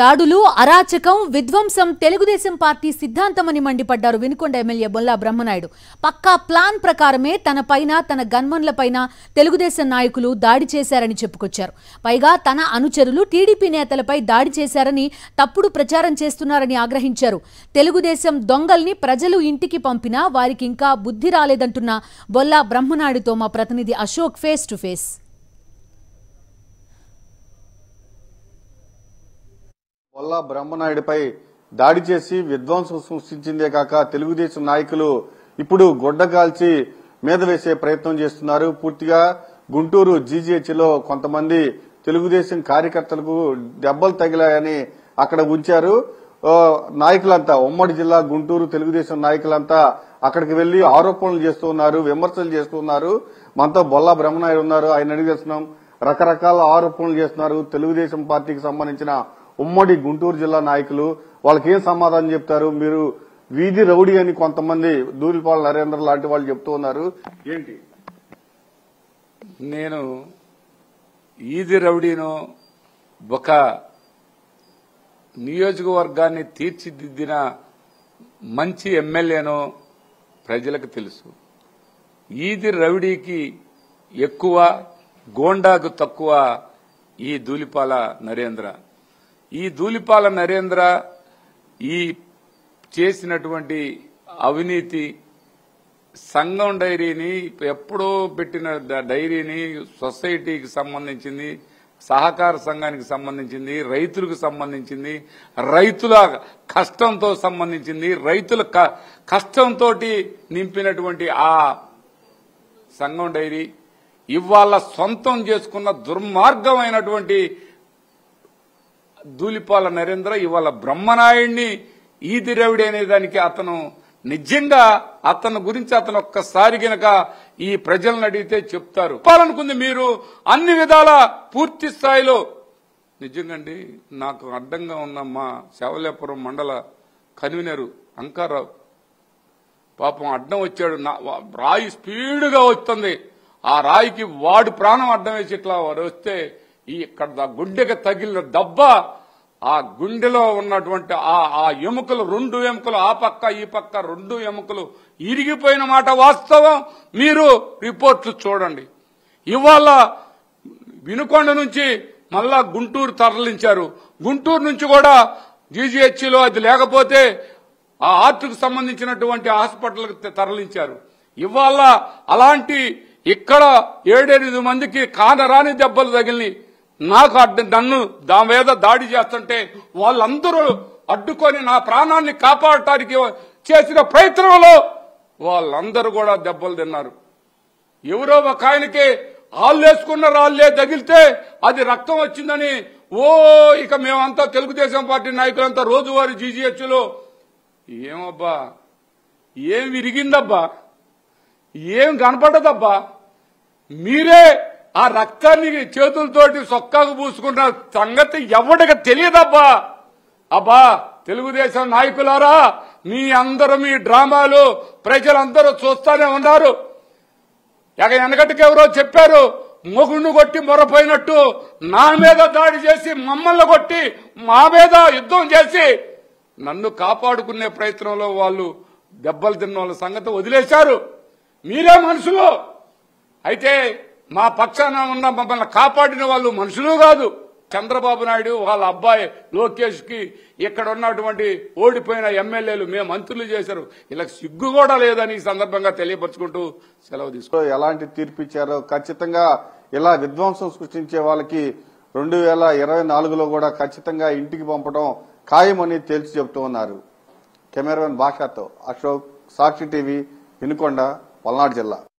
దాడులు అరాచకం విధ్వంసం తెలుగుదేశం పార్టీ సిద్ధాంతమని మండిపడ్డారు వినుకొండ ఎమ్మెల్యే బొల్లా బ్రహ్మనాయుడు పక్కా ప్లాన్ ప్రకారమే తనపైన తన గన్మన్లపైన తెలుగుదేశం నాయకులు దాడి చేశారని చెప్పుకొచ్చారు పైగా తన అనుచరులు టీడీపీ నేతలపై దాడి చేశారని తప్పుడు ప్రచారం చేస్తున్నారని ఆగ్రహించారు తెలుగుదేశం దొంగల్ని ప్రజలు ఇంటికి పంపినా వారికి ఇంకా బుద్ధి రాలేదంటున్న బొల్లా బ్రహ్మనాయుడుతో మా ప్రతినిధి Ashok face to face Bolla బ్రహ్మనాయుడిపై దాడి చేసి విధ్వంసం సృష్టించిందే కాక తెలుగుదేశం నాయకులు ఇప్పుడు గొడ్డగాల్చి మీద వేసే ప్రయత్నం చేస్తున్నారు పూర్తిగా గుంటూరు జీజీహెచ్లో కొంతమంది తెలుగుదేశం కార్యకర్తలకు దెబ్బలు తగిలాయని అక్కడ ఉంచారు నాయకులంతా ఉమ్మడి జిల్లా గుంటూరు తెలుగుదేశం నాయకులంతా అక్కడికి వెళ్లి ఆరోపణలు చేస్తున్నారు విమర్శలు చేస్తున్నారు మనతో బొల్లా బ్రహ్మనాయుడు ఉన్నారు ఆయన అడిగేస్తున్నాం రకరకాల ఆరోపణలు చేస్తున్నారు తెలుగుదేశం పార్టీకి సంబంధించిన ఉమ్మడి గుంటూరు జిల్లా నాయకులు వాళ్ళకి ఏం సమాధానం చెప్తారు మీరు వీధి రౌడీ అని కొంతమంది దూరిపాల నరేంద్ర లాంటి వాళ్ళు చెప్తూ ఉన్నారు ఏంటి నేను ఈది రౌడీను ఒక నియోజకవర్గాన్ని తీర్చిదిద్దిన మంచి ఎమ్మెల్యేను ప్రజలకు తెలుసు ఈది రౌడీకి ఎక్కువ గోండాకు తక్కువ ఈ దూలిపాల నరేంద్ర ఈ ధూళిపాల నరేంద్ర ఈ చేసినటువంటి అవినీతి సంఘం డైరీని ఎప్పుడో పెట్టిన డైరీని సొసైటీకి సంబంధించింది సహకార సంఘానికి సంబంధించింది రైతులకు సంబంధించింది రైతుల కష్టంతో సంబంధించింది రైతుల కష్టంతో నింపినటువంటి ఆ సంఘం డైరీ ఇవాళ సొంతం చేసుకున్న దుర్మార్గమైనటువంటి ధూలిపాల నరేంద్ర ఇవాళ బ్రహ్మనాయుడిని ఈది రవిడి అనే దానికి అతను నిజంగా అతను గురించి అతను ఒక్కసారి గనక ఈ ప్రజలను అడిగితే చెప్తారు చెప్పాలనుకుంది మీరు అన్ని విధాల పూర్తి స్థాయిలో నిజంగా నాకు అడ్డంగా ఉన్న మా శవలేపురం మండల కన్వీనరు అంకారావు పాపం అడ్డం వచ్చాడు రాయి స్పీడ్గా వస్తుంది ఆ రాయికి వాడు ప్రాణం అడ్డం వేసి ఇట్లా వస్తే ఈ ఇక్కడ గుండెకి తగిలిన దెబ్బ ఆ గుండెలో ఉన్నటువంటి ఆ ఆ ఎముకలు రెండు ఎముకలు ఆ పక్క ఈ పక్క రెండు ఎముకలు ఇరిగిపోయిన మాట వాస్తవం మీరు రిపోర్ట్లు చూడండి ఇవాళ వినుకొండ నుంచి మళ్ళా గుంటూరు తరలించారు గుంటూరు నుంచి కూడా జీజీహెచ్లో అది లేకపోతే ఆ ఆర్టుకు సంబంధించినటువంటి హాస్పిటల్కి తరలించారు ఇవాళ అలాంటి ఇక్కడ ఏడెనిమిది మందికి కానరాని దెబ్బలు తగిలినాయి నాకు అడ్డు నన్ను దాని మీద దాడి చేస్తుంటే వాళ్ళందరూ అడ్డుకొని నా ప్రాణాన్ని కాపాడటానికి చేసిన ప్రయత్నంలో వాళ్ళందరూ కూడా దెబ్బలు తిన్నారు ఎవరో ఒక ఆయనకి వేసుకున్న రాళ్ళే తగిలితే అది రక్తం వచ్చిందని ఓ ఇక మేమంతా తెలుగుదేశం పార్టీ నాయకులంతా రోజువారీ జీజీహెచ్లో ఏమబ్బా ఏం విరిగిందబ్బా ఏం కనపడదబ్బా మీరే ఆ రక్తాన్ని చేతులతోటి సొక్కాకు పూసుకున్న సంగతి ఎవడికి తెలియదబ్బా అబ్బా తెలుగుదేశం నాయకులారా మీ అందరూ మీ డ్రామాలు ప్రజలందరూ చూస్తానే ఉన్నారు ఎగ వెనకటికి ఎవరో చెప్పారు మొగుడిని కొట్టి మొరపోయినట్టు నా మీద దాడి చేసి మమ్మల్ని కొట్టి మా మీద యుద్ధం చేసి నన్ను కాపాడుకునే ప్రయత్నంలో వాళ్ళు దెబ్బలు తిన్న వాళ్ళ సంగతి వదిలేశారు మీరే మనుషులు అయితే మా పక్షాన ఉన్న మమ్మల్ని కాపాడిన వాళ్ళు మనుషులు కాదు చంద్రబాబు నాయుడు వాళ్ళ అబ్బాయి లోకేష్కి ఇక్కడ ఉన్నటువంటి ఓడిపోయిన ఎమ్మెల్యేలు మే మంత్రులు చేశారు ఇలా సిగ్గు కూడా లేదని ఈ సందర్భంగా తెలియపరచుకుంటూ సెలవు తీసుకో ఎలాంటి తీర్పు ఇచ్చారో ఖచ్చితంగా ఇలా విధ్వంసం సృష్టించే వాళ్ళకి రెండు వేల ఇరవై నాలుగులో కూడా ఖచ్చితంగా ఇంటికి పంపడం ఖాయమని తేల్చి చెబుతూ ఉన్నారు కెమెరామెన్ భాషతో అశోక్ సాక్షి టీవీ వినుకొండ పల్నాడు జిల్లా